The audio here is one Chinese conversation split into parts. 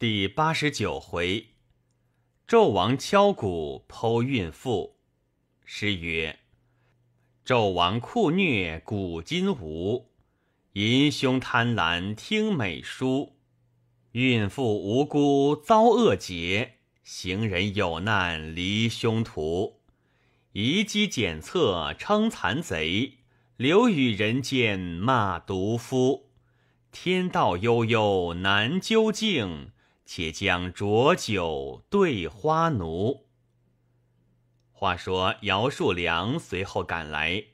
第八十九回，纣王敲鼓剖孕妇。诗曰：纣王酷虐古今无，淫凶贪婪听美书。孕妇无辜遭恶劫，行人有难离凶途。移机检测称残贼，留与人间骂毒夫。天道悠悠难究竟。且将浊酒对花奴。话说姚树良随后赶来，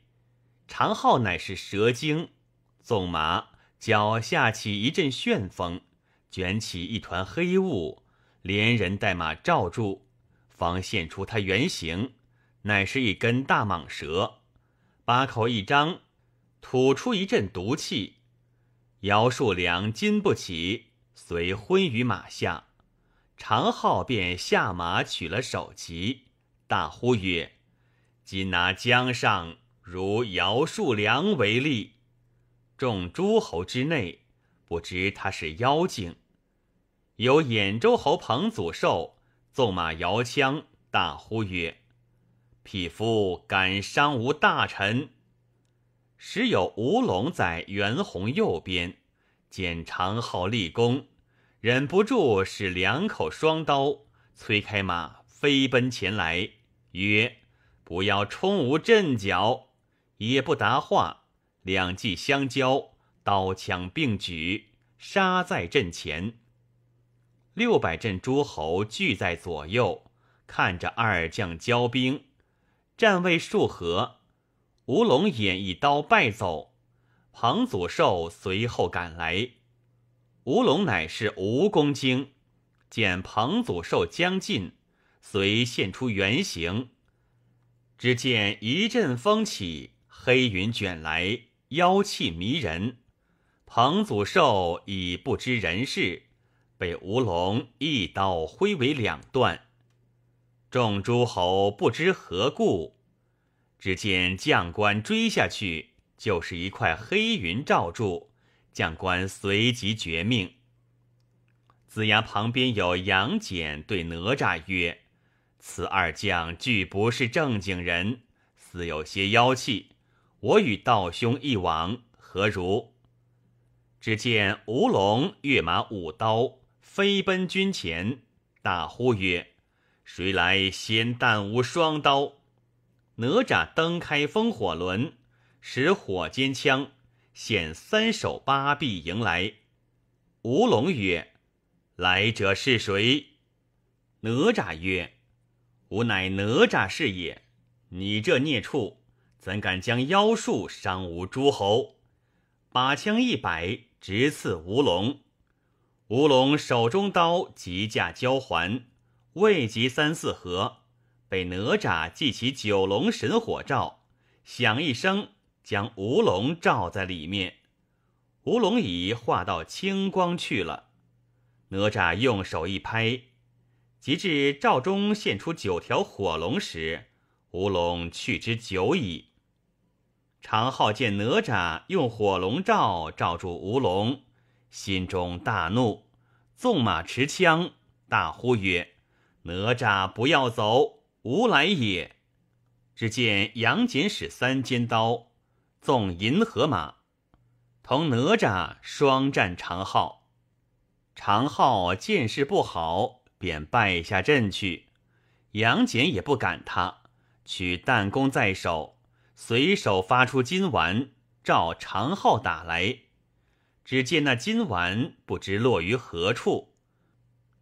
长号乃是蛇精，纵马脚下起一阵旋风，卷起一团黑雾，连人带马罩住，方现出他原形，乃是一根大蟒蛇，八口一张，吐出一阵毒气，姚树良禁不起。遂昏于马下，常浩便下马取了首级，大呼曰：“今拿江上如姚树良为例，众诸侯之内，不知他是妖精。”有兖州侯彭祖寿纵马摇枪，大呼曰：“匹夫敢伤吾大臣！”时有吴龙在袁弘右边。见常浩立功，忍不住使两口双刀，催开马飞奔前来，曰：“不要冲无阵脚。”也不答话，两骑相交，刀枪并举，杀在阵前。六百阵诸侯聚在左右，看着二将交兵，战未数合，吴龙眼一刀败走。庞祖寿随后赶来，吴龙乃是蜈蚣精，见庞祖寿将近，遂现出原形。只见一阵风起，黑云卷来，妖气迷人。庞祖寿已不知人事，被吴龙一刀挥为两段。众诸侯不知何故，只见将官追下去。就是一块黑云罩住，将官随即绝命。子牙旁边有杨戬，对哪吒曰：“此二将俱不是正经人，似有些妖气。我与道兄一往，何如？”只见吴龙跃马舞刀，飞奔军前，大呼曰：“谁来先啖吾双刀？”哪吒蹬开风火轮。使火尖枪，显三手八臂迎来。吴龙曰：“来者是谁？”哪吒曰：“吾乃哪吒是也。”你这孽畜，怎敢将妖术伤吾诸侯？把枪一摆，直刺吴龙。吴龙手中刀急架交还，未及三四合，被哪吒祭起九龙神火罩，响一声。将吴龙罩在里面，吴龙已化到青光去了。哪吒用手一拍，及至罩中现出九条火龙时，吴龙去之久矣。常浩见哪吒用火龙罩罩住吴龙，心中大怒，纵马持枪，大呼曰：“哪吒不要走，吾来也！”只见杨戬使三尖刀。送银河马，同哪吒双战长浩。长浩见势不好，便败下阵去。杨戬也不赶他，取弹弓在手，随手发出金丸，照长浩打来。只见那金丸不知落于何处，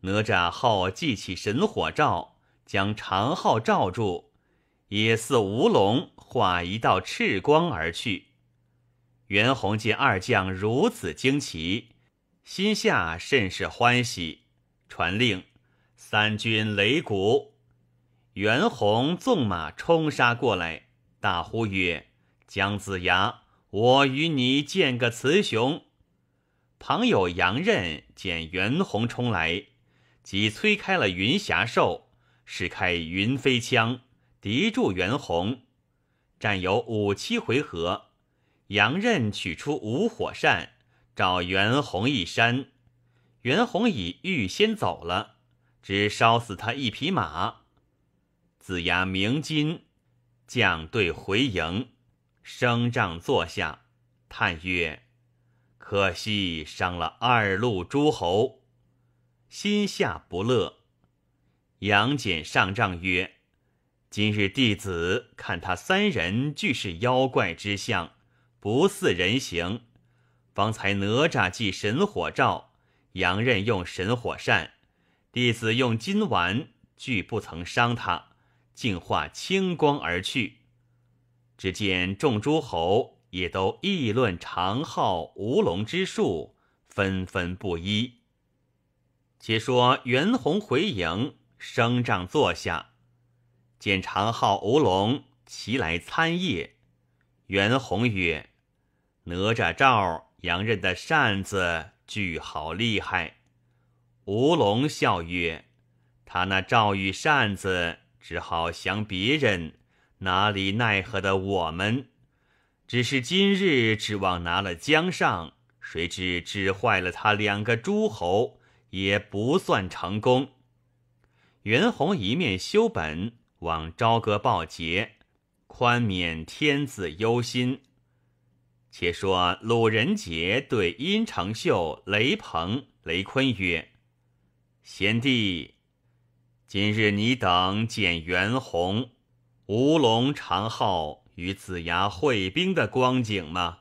哪吒号记起神火罩，将长浩罩住，也似吴龙。化一道赤光而去。袁洪见二将如此惊奇，心下甚是欢喜，传令三军擂鼓。袁洪纵马冲杀过来，大呼曰：“姜子牙，我与你见个雌雄！”旁有杨任见袁洪冲来，即催开了云霞兽，使开云飞枪，敌住袁洪。战有五七回合，杨任取出五火扇，找袁洪一扇，袁洪已预先走了，只烧死他一匹马。子牙鸣金，将队回营，升帐坐下，叹曰：“可惜伤了二路诸侯，心下不乐。”杨戬上帐曰。今日弟子看他三人俱是妖怪之相，不似人形。方才哪吒祭神火罩，杨任用神火扇，弟子用金丸，俱不曾伤他，竟化青光而去。只见众诸侯也都议论长号无龙之术，纷纷不一。且说袁洪回营，升帐坐下。见常号吴龙齐来参谒，袁洪曰：“哪吒赵洋人的扇子巨好厉害。”吴龙笑曰：“他那赵玉扇子只好降别人，哪里奈何的我们？只是今日指望拿了江上，谁知只坏了他两个诸侯，也不算成功。”袁洪一面修本。望朝歌报捷，宽免天子忧心。且说鲁仁杰对殷承秀、雷鹏、雷坤曰：“贤弟，今日你等见袁洪、吴龙、长浩与子牙会兵的光景吗？”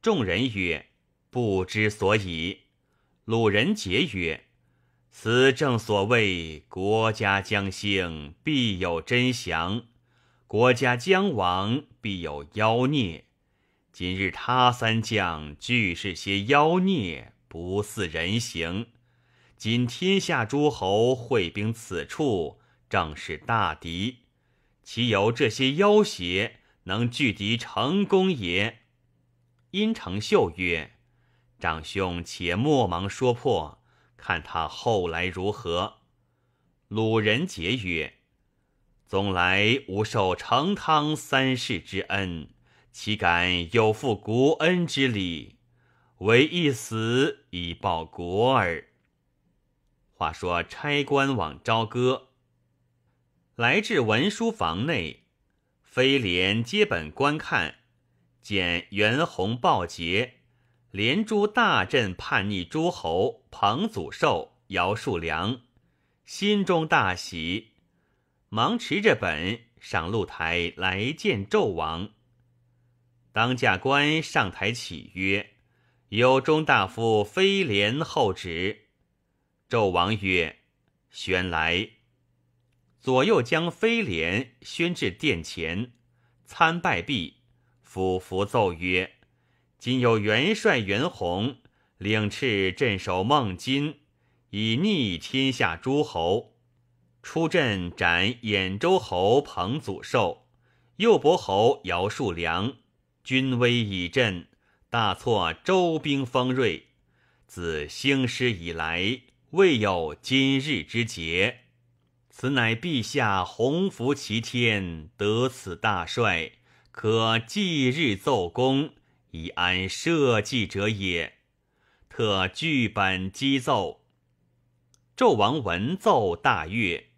众人曰：“不知所以。”鲁仁杰曰。此正所谓国家将兴，必有真祥；国家将亡，必有妖孽。今日他三将俱是些妖孽，不似人形。今天下诸侯会兵此处，正是大敌，岂有这些妖邪能拒敌成功也？殷承秀曰：“长兄且莫忙说破。”看他后来如何。鲁仁杰曰：“总来吾受成汤三世之恩，岂敢有负国恩之礼？唯一死以报国耳。”话说差官往朝歌，来至文书房内，飞廉接本观看，见袁弘报捷。连诛大镇叛逆诸侯，彭祖寿、姚树良，心中大喜，忙持着本上露台来见纣王。当驾官上台启曰：“有中大夫飞廉候旨。”纣王曰：“宣来。”左右将飞廉宣至殿前，参拜毕，俯伏奏曰。今有元帅袁弘领斥镇守孟津，以逆天下诸侯。出阵斩兖州侯彭祖寿、右伯侯姚树良，军威已振，大挫周兵锋锐。自兴师以来，未有今日之捷。此乃陛下洪福齐天，得此大帅，可即日奏功。以安社稷者也，特据本击奏。纣王闻奏，大悦。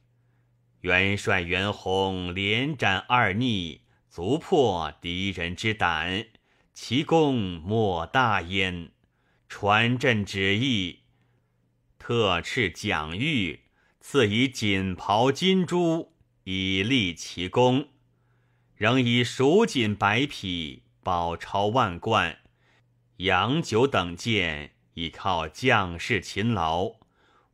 元帅袁弘连斩二逆，足破敌人之胆，其功莫大焉。传朕旨意，特敕奖玉，赐以锦袍金珠，以励其功。仍以蜀锦百匹。宝钞万贯，洋酒等件，依靠将士勤劳，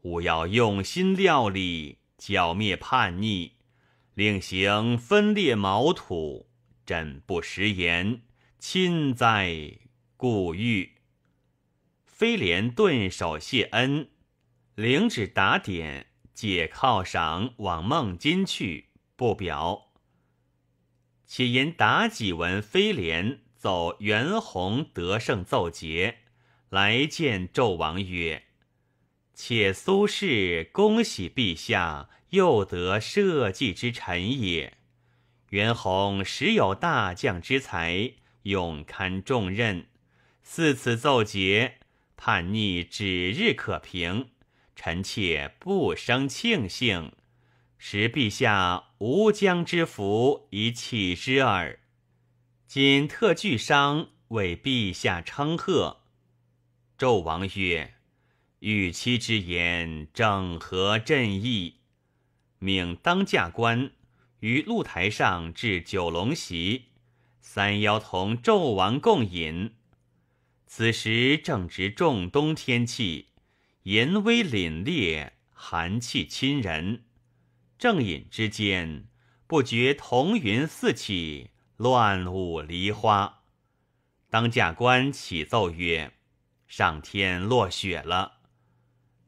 务要用心料理，剿灭叛逆，令行分裂毛土。朕不食言，亲哉！故谕。飞廉顿首谢恩，领旨打点，解犒赏往孟津去，不表。且因妲己闻飞廉走袁洪得胜奏捷，来见纣王曰：“且苏轼恭喜陛下，又得社稷之臣也。袁洪实有大将之才，勇堪重任。似此奏捷，叛逆指日可平。臣妾不生庆幸。”使陛下无疆之福以启之耳。今特具商为陛下称贺。纣王曰：“与妻之言正合朕意，命当驾官于露台上置九龙席，三邀同纣王共饮。此时正值仲冬天气，严威凛冽，寒气侵人。”正饮之间，不觉彤云四起，乱舞梨花。当驾官起奏曰：“上天落雪了。”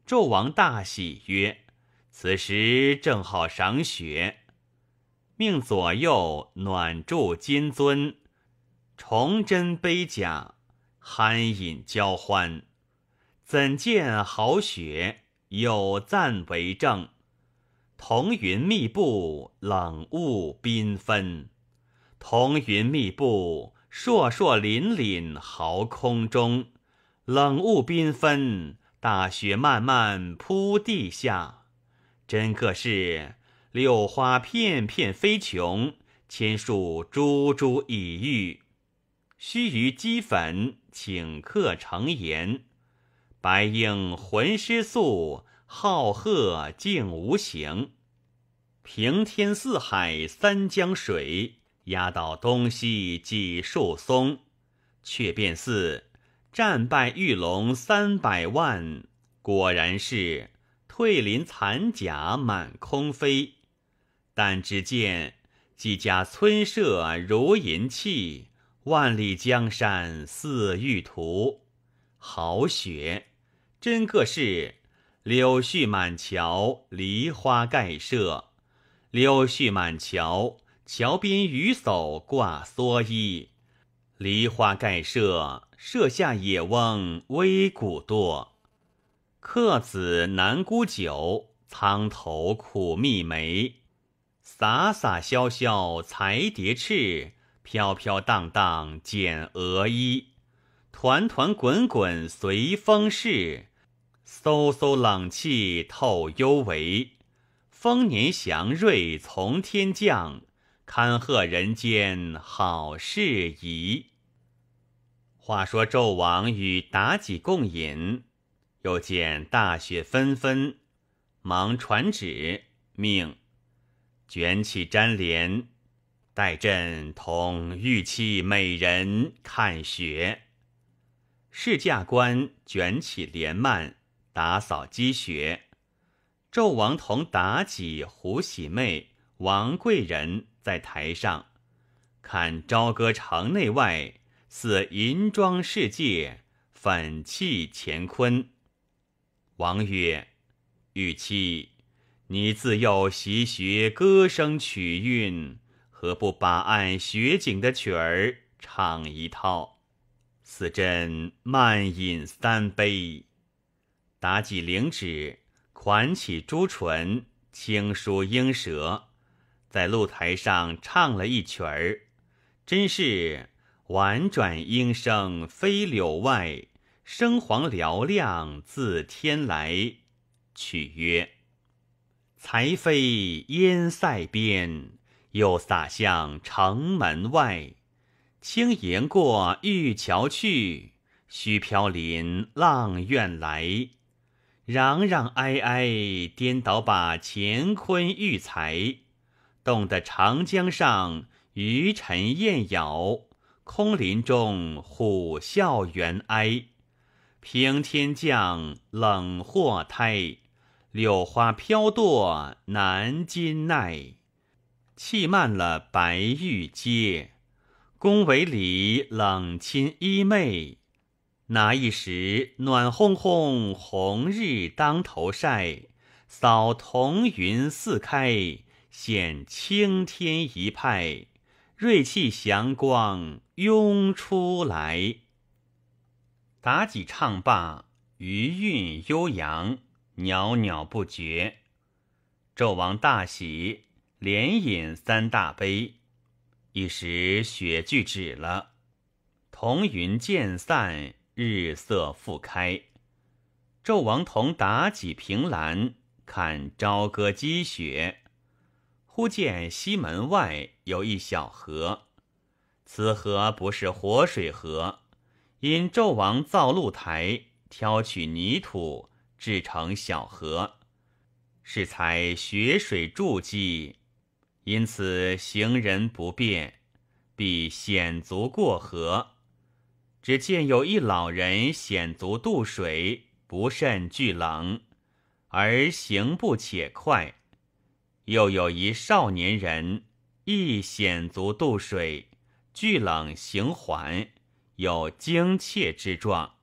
纣王大喜曰：“此时正好赏雪。”命左右暖铸金樽，崇祯杯甲，酣饮交欢。怎见好雪？有赞为证。彤云密布，冷雾缤纷；彤云密布，烁烁凛凛，毫空中；冷雾缤纷，大雪漫漫，铺地下。真个是柳花片片飞琼，千树珠珠已郁。须臾积粉，请客成言。白英魂失素。浩鹤竟无形，平天四海三江水，压倒东西几树松。却便似战败玉龙三百万，果然是退林残甲满空飞。但只见几家村舍如银砌，万里江山似玉图。好雪，真个是。柳絮满桥，梨花盖舍。柳絮满桥，桥边雨叟挂蓑衣。梨花盖舍，舍下野翁微鼓垛。客子南沽酒，苍头苦觅梅。洒洒潇潇裁蝶翅，飘飘荡荡剪鹅衣。团团滚滚随风逝。飕飕冷气透幽帷，丰年祥瑞从天降，堪贺人间好事宜。话说纣王与妲己共饮，又见大雪纷纷，忙传旨命卷起毡帘，待朕同玉器美人看雪。侍驾官卷起帘幔。打扫积雪，纣王同妲己、胡喜妹、王贵人在台上，看朝歌城内外似银装世界，粉砌乾坤。王曰：“玉器，你自幼习学歌声曲韵，何不把按雪景的曲儿唱一套，似朕慢饮三杯。”打几灵指，款起朱唇，轻舒樱舌，在露台上唱了一曲儿。真是婉转莺声飞柳外，声黄嘹亮自天来。曲曰：才飞燕塞边，又洒向城门外。轻吟过玉桥去，虚飘临浪苑来。攘攘哀哀，颠倒把乾坤玉裁，冻得长江上鱼沉雁杳，空林中虎啸猿哀。平天降冷祸胎，柳花飘堕难禁耐，气漫了白玉阶，宫闱里冷侵衣袂。哪一时暖烘烘，红日当头晒，扫彤云四开，显青天一派，锐气祥光涌出来。妲己唱罢，余韵悠扬，袅袅不绝。纣王大喜，连饮三大杯，一时血俱止了，彤云渐散。日色复开，纣王同妲己凭栏看朝歌积雪，忽见西门外有一小河。此河不是活水河，因纣王造露台，挑取泥土制成小河，是采雪水筑基，因此行人不便，必险足过河。只见有一老人险足渡水，不慎巨冷，而行步且快；又有一少年人亦险足渡水，巨冷行缓，有惊怯之状。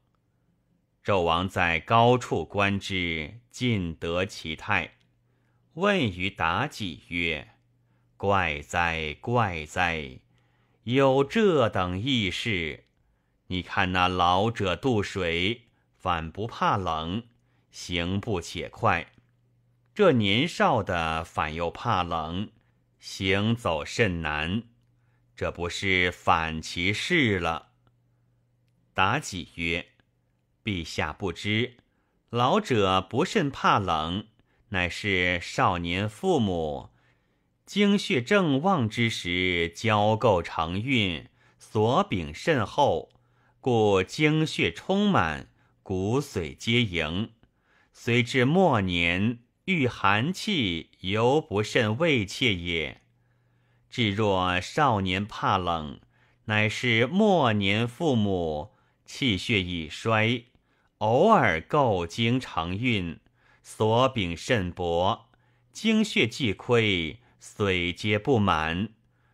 纣王在高处观之，尽得其态，问于妲己曰：“怪哉，怪哉，有这等异事！”你看那老者渡水，反不怕冷，行步且快；这年少的反又怕冷，行走甚难。这不是反其势了？妲己曰：“陛下不知，老者不甚怕冷，乃是少年父母，精血正旺之时，交够成孕，所禀甚厚。”故精血充满，骨髓皆盈。虽至末年，遇寒气犹不甚畏怯也。至若少年怕冷，乃是末年父母气血已衰，偶尔够经常运，所禀甚薄，精血既亏，髓皆不满，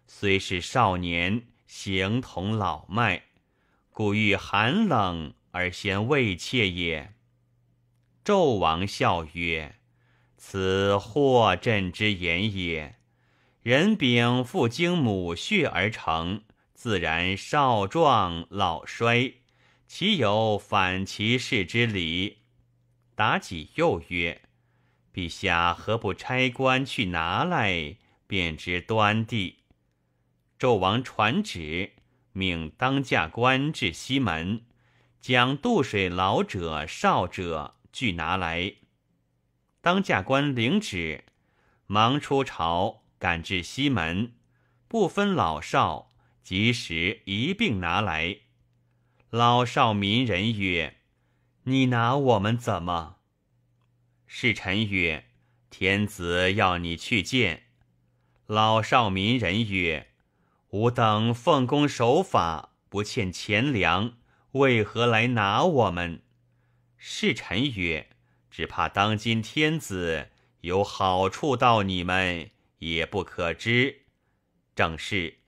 虽是少年，形同老迈。故欲寒冷而先畏怯也。纣王笑曰：“此祸朕之言也。人禀父精母血而成，自然少壮老衰，岂有反其势之理？”妲己又曰：“陛下何不差官去拿来，便知端地？”纣王传旨。命当驾官至西门，将渡水老者少者俱拿来。当驾官领旨，忙出朝，赶至西门，不分老少，及时一并拿来。老少民人曰：“你拿我们怎么？”侍臣曰：“天子要你去见。”老少民人曰。吾等奉公守法，不欠钱粮，为何来拿我们？侍臣曰：“只怕当今天子有好处到你们，也不可知。”正是：“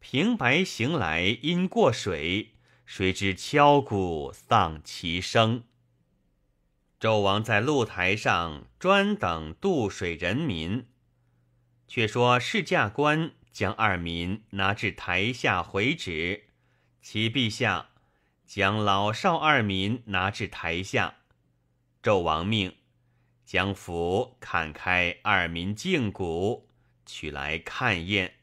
平白行来因过水，谁知敲鼓丧其声。”纣王在露台上专等渡水人民。却说试驾官。将二民拿至台下回旨，其陛下，将老少二民拿至台下。纣王命将符砍开二民胫骨，取来看验。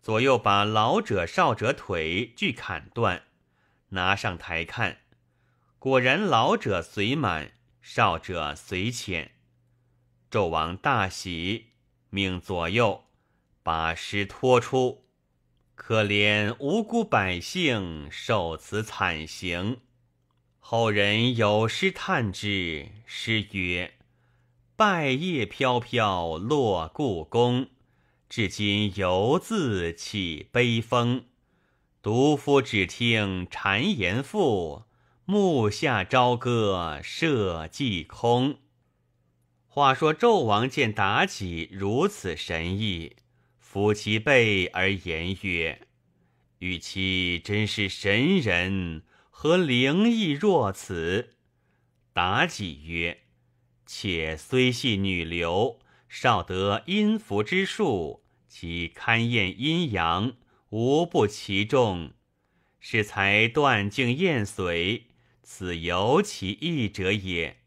左右把老者少者腿俱砍断，拿上台看，果然老者髓满，少者髓浅。纣王大喜，命左右。把尸拖出，可怜无辜百姓受此惨刑。后人有诗叹之，诗曰：“败叶飘飘落故宫，至今犹自起悲风。独夫只听谗言赋，木下朝歌社稷空。”话说纣王见妲己如此神异。抚其背而言曰：“与其真是神人，何灵异若此？”妲己曰：“且虽系女流，少得阴符之术，其勘验阴阳，无不其众，是才断境验髓，此尤其异者也。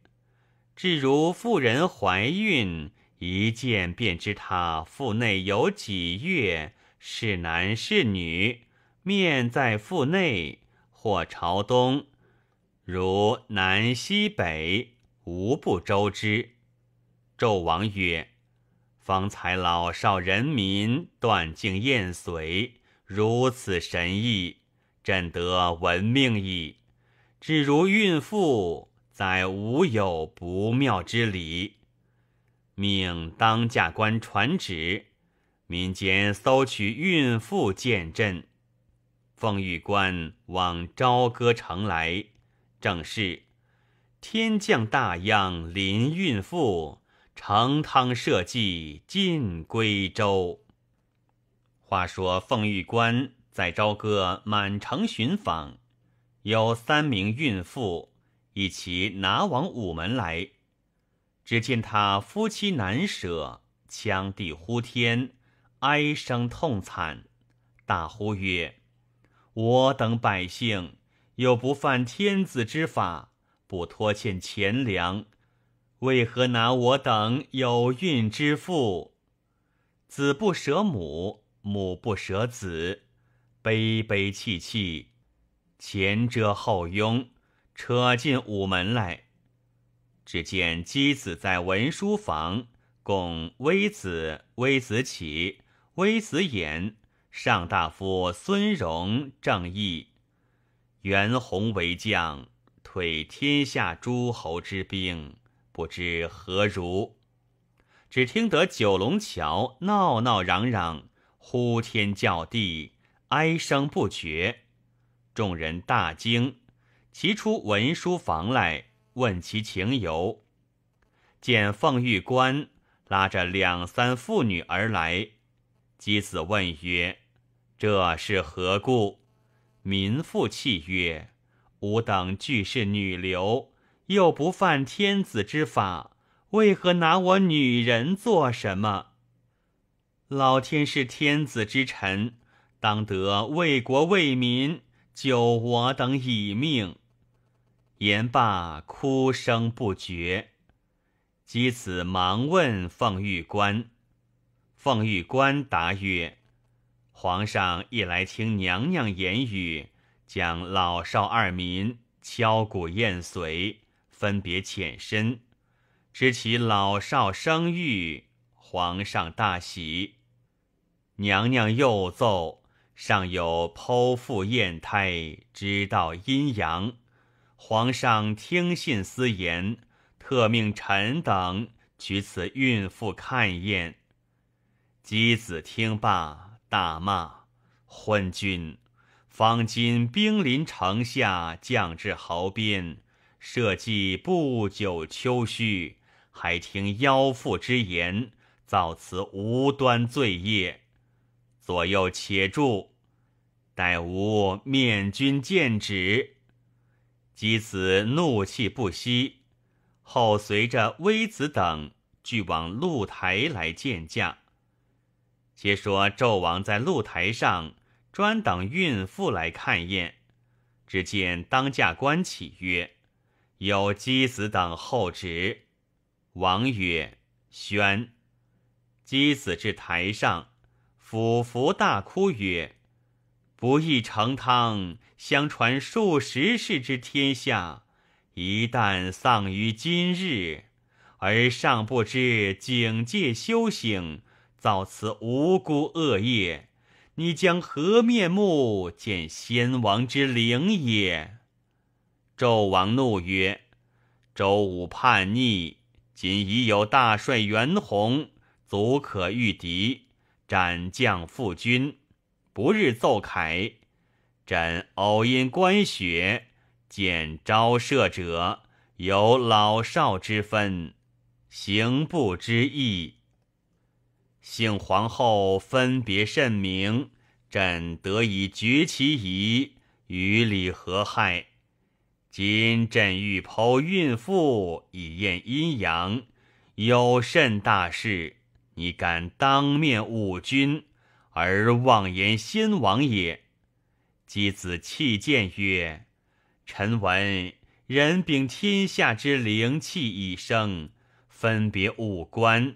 至如妇人怀孕。”一见便知他腹内有几月，是男是女，面在腹内，或朝东，如南西北，无不周之。纣王曰：“方才老少人民断尽宴髓，如此神意，朕得闻命矣。只如孕妇，在无有不妙之理。”命当驾官传旨，民间搜取孕妇见朕。凤玉官往朝歌城来，正是天降大殃临孕妇，成汤社稷尽归州。话说凤玉官在朝歌满城寻访，有三名孕妇，一起拿往午门来。只见他夫妻难舍，羌地呼天，哀声痛惨，大呼曰：“我等百姓又不犯天子之法，不拖欠钱粮，为何拿我等有孕之妇？子不舍母，母不舍子，悲悲戚戚，前遮后拥，扯进午门来。”只见姬子在文书房，共微子、微子启、微子衍、上大夫孙荣、正义、袁弘为将，退天下诸侯之兵，不知何如。只听得九龙桥闹闹嚷嚷，呼天叫地，哀声不绝。众人大惊，齐出文书房来。问其情由，见凤玉官拉着两三妇女而来。姬子问曰：“这是何故？”民妇泣曰：“吾等俱是女流，又不犯天子之法，为何拿我女人做什么？”老天是天子之臣，当得为国为民，救我等以命。言罢，哭声不绝。姬子忙问凤玉官，凤玉官答曰：“皇上一来听娘娘言语，将老少二民敲鼓宴随，分别遣身，知其老少生育。皇上大喜。娘娘又奏，尚有剖腹验胎，知道阴阳。”皇上听信私言，特命臣等取此孕妇看验。姬子听罢，大骂昏君。方今兵临城下，将至壕边，社稷不久，秋墟，还听妖妇之言，造此无端罪业。左右且住，待吾面君见旨。姬子怒气不息，后随着微子等俱往露台来见驾。且说纣王在露台上专等孕妇来看宴，只见当驾官起曰：“有姬子等候旨。”王曰：“宣。”姬子至台上，俯伏大哭曰：“。”不义成汤，相传数十世之天下，一旦丧于今日，而尚不知警戒修行，造此无辜恶业，你将何面目见先王之灵也？纣王怒曰：“周武叛逆，今已有大帅袁洪，足可御敌，斩将复军。”不日奏凯，朕偶因观雪，见招射者有老少之分，行不之义。幸皇后分别甚明，朕得以决其疑，与理何害？今朕欲剖孕妇以验阴阳，有甚大事？你敢当面忤君？而妄言先王也。箕子泣谏曰：“臣闻人秉天下之灵气以生，分别五官，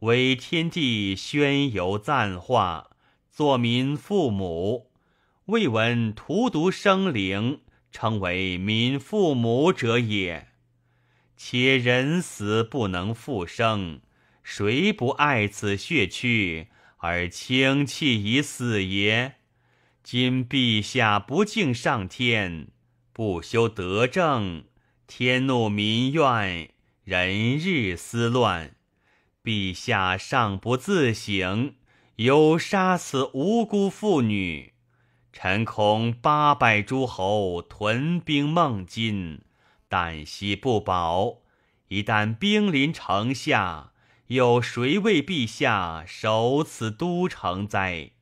为天地宣游赞化，作民父母。未闻荼毒生灵，称为民父母者也。且人死不能复生，谁不爱此血躯？”而清气已死也。今陛下不敬上天，不修德政，天怒民怨，人日思乱。陛下尚不自省，有杀死无辜妇女，臣恐八百诸侯屯兵孟津，旦夕不保。一旦兵临城下。有谁为陛下守此都城哉？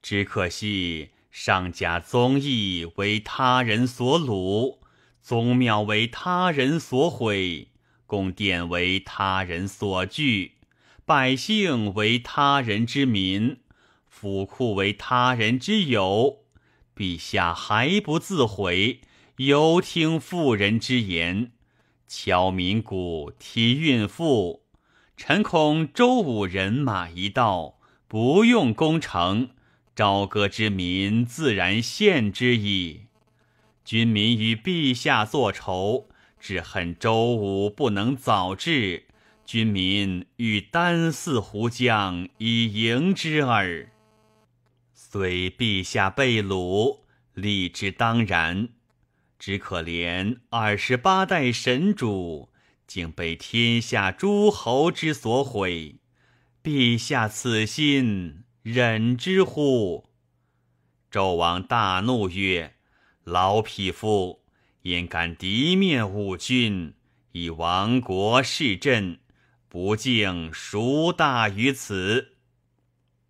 只可惜上家宗义为他人所掳，宗庙为他人所毁，宫殿为他人所据，百姓为他人之民，府库为他人之有。陛下还不自悔，犹听妇人之言，敲民鼓，提孕妇。臣恐周武人马一到，不用攻城，朝歌之民自然献之矣。君民与陛下作仇，只恨周武不能早至，君民欲单四胡将以迎之耳。虽陛下被掳，理之当然，只可怜二十八代神主。竟被天下诸侯之所毁，陛下此心忍之乎？纣王大怒曰：“老匹夫，焉敢敌灭五军，以亡国事朕？不敬孰大于此？”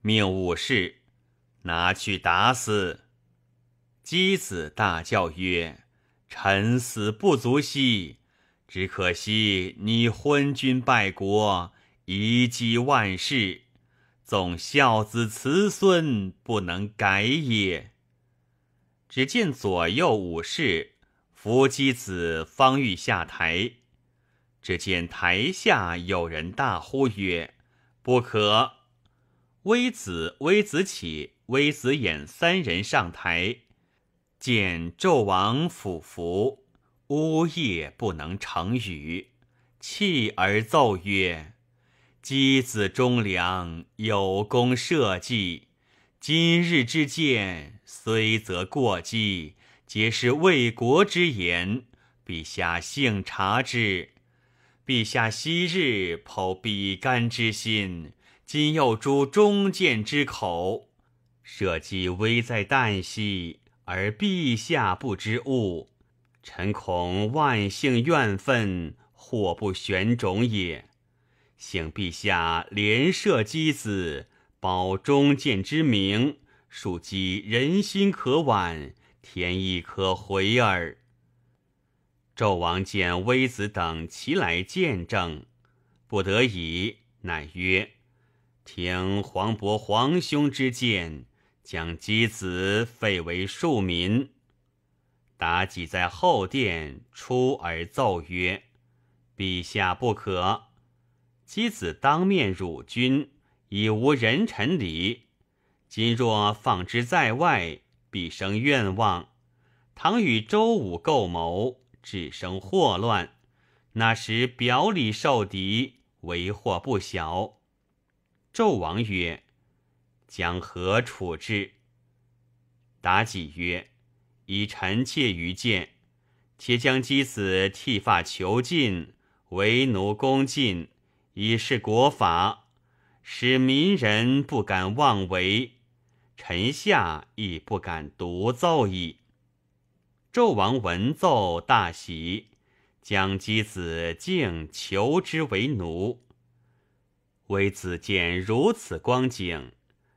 命武士拿去打死。箕子大叫曰：“臣死不足惜。”只可惜你昏君败国，遗讥万世，纵孝子慈孙不能改也。只见左右武士扶箕子，方欲下台，只见台下有人大呼曰：“不可！”微子、微子启、微子衍三人上台，见纣王俯伏。呜咽不能成语，泣而奏曰：“机子忠良，有功社稷。今日之见，虽则过激，皆是为国之言。陛下幸察之。陛下昔日剖比干之心，今又诛忠谏之口，社稷危在旦夕，而陛下不知物。”臣恐万幸怨愤，祸不旋踵也。请陛下连射箕子，保忠谏之名，庶几人心可挽，天意可回耳。纣王见微子等齐来见证，不得已，乃曰：“听黄伯皇兄之见，将箕子废为庶民。”妲己在后殿出而奏曰：“陛下不可，姬子当面辱君，已无人臣礼。今若放之在外，必生怨望。倘与周武构谋，只生祸乱。那时表里受敌，为祸不小。”纣王曰：“将何处置？”妲己曰。以臣妾愚见，且将姬子剃发囚禁，为奴恭敬，以示国法，使民人不敢妄为，臣下亦不敢独奏矣。纣王闻奏，大喜，将姬子敬求之为奴。微子见如此光景，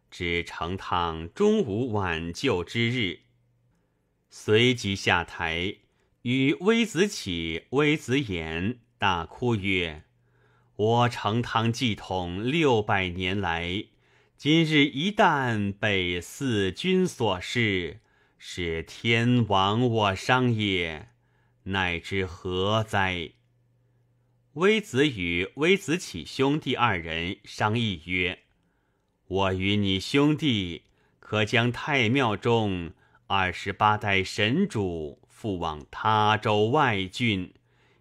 知成汤终无挽救之日。随即下台，与微子启、微子衍大哭曰：“我成汤继统六百年来，今日一旦被四君所弑，是天亡我商也，乃之何哉？”微子与微子启兄弟二人商议曰：“我与你兄弟，可将太庙中。”二十八代神主赴往他州外郡，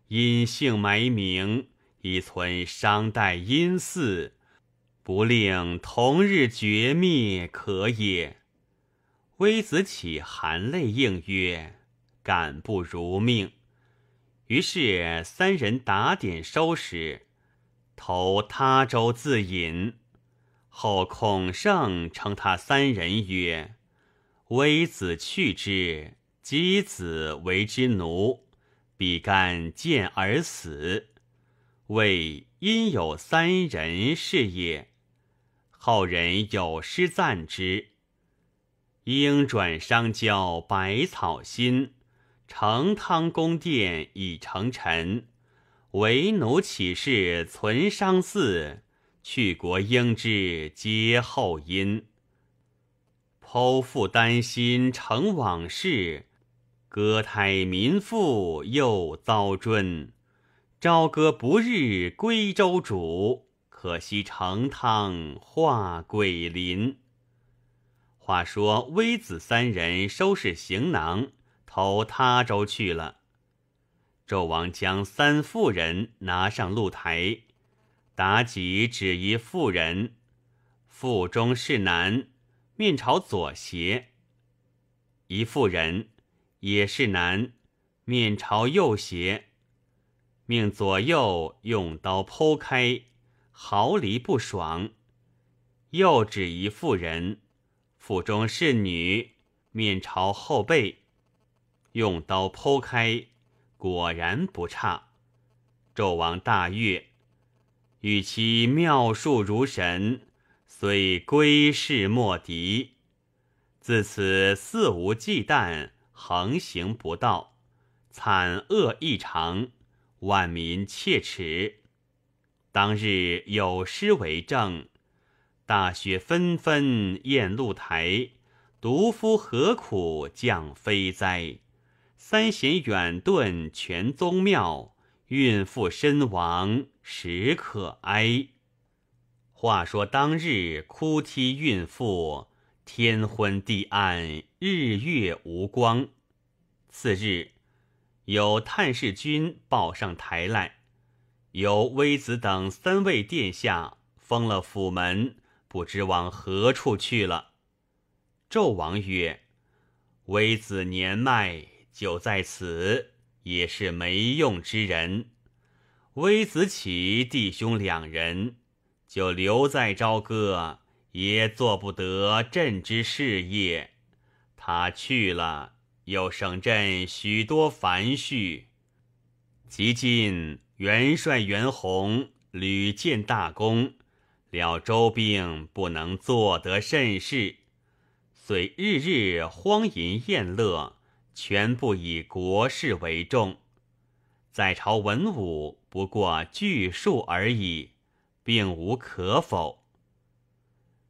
隐姓埋名以存商代阴祀，不令同日绝灭可也。微子启含泪应曰：“敢不如命。”于是三人打点收拾，投他州自隐。后孔圣称他三人曰。微子去之，箕子为之奴，比干见而死。谓因有三人是也。后人有诗赞之：“应转商交百草心，成汤宫殿已成尘。为奴岂是存商祀？去国应知皆后因。”剖腹丹心成往事，割胎民妇又遭尊。朝歌不日归周主，可惜成汤化鬼林。话说微子三人收拾行囊，投他州去了。纣王将三妇人拿上露台，妲己指一妇人，腹中是男。面朝左斜，一妇人也是男，面朝右斜，命左右用刀剖开，毫厘不爽。又指一妇人，腹中是女，面朝后背，用刀剖开，果然不差。纣王大悦，与其妙术如神。虽归世莫敌，自此肆无忌惮，横行不道，惨恶异常，万民切齿。当日有诗为证：大雪纷纷雁露台，独夫何苦降飞灾？三贤远遁全宗庙，孕妇身亡实可哀。话说当日哭啼孕妇，天昏地暗，日月无光。次日，有探视军报上台来，由微子等三位殿下封了府门，不知往何处去了。纣王曰：“微子年迈，久在此也是没用之人。”微子启弟兄两人。就留在朝歌，也做不得朕之事业。他去了，又省朕许多繁绪。及今元帅袁弘屡建大功，了周兵不能做得甚事，虽日日荒淫宴乐，全不以国事为重。在朝文武不过巨数而已。并无可否。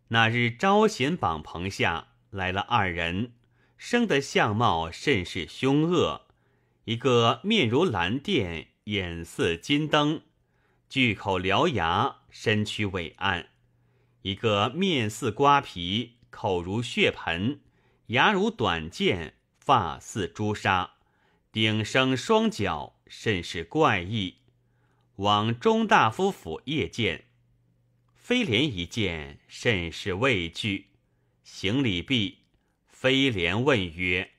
那日招贤榜棚下来了二人，生的相貌甚是凶恶。一个面如蓝靛，眼似金灯，巨口獠牙，身躯伟岸；一个面似瓜皮，口如血盆，牙如短剑，发似朱砂，顶生双脚，甚是怪异。往中大夫府夜见。飞廉一见，甚是畏惧，行礼毕。飞廉问曰：“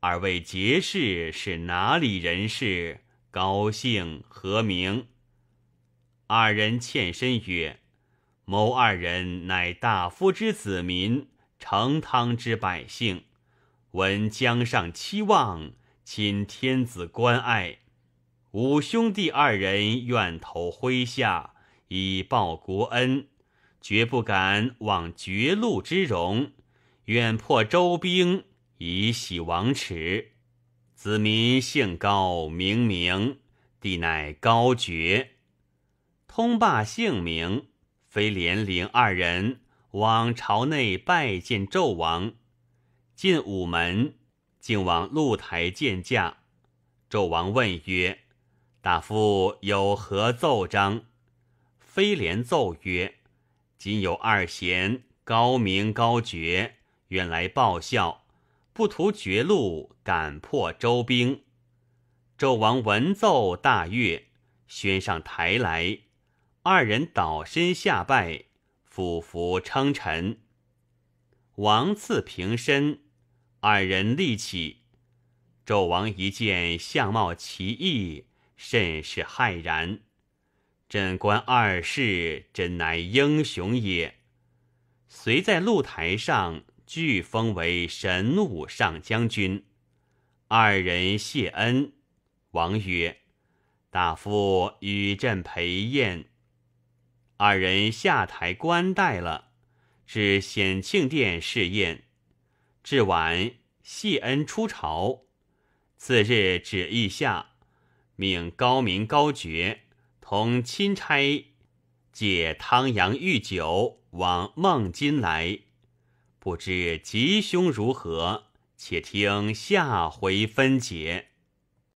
二位劫士，是哪里人士？高姓何名？”二人欠身曰：“某二人乃大夫之子民，成汤之百姓，闻江上期望，钦天子关爱，吾兄弟二人愿投麾下。”以报国恩，绝不敢往绝路之荣；愿破周兵，以洗王耻。子民姓高，名明，地乃高爵。通霸姓名，非连陵二人往朝内拜见纣王。进午门，竟往露台见驾。纣王问曰：“大夫有何奏章？”飞廉奏曰：“今有二贤，高明高绝，愿来报效，不图绝路，敢破周兵。”纣王闻奏，大悦，宣上台来。二人倒身下拜，俯伏称臣。王赐平身，二人立起。纣王一见相貌奇异，甚是骇然。镇关二世，真乃英雄也，遂在露台上，俱封为神武上将军。二人谢恩。王曰：“大夫与朕陪宴。”二人下台观待了，至显庆殿试宴。至晚谢恩出朝。次日旨意下，命高明高爵。从钦差借汤阳御酒往孟津来，不知吉凶如何？且听下回分解。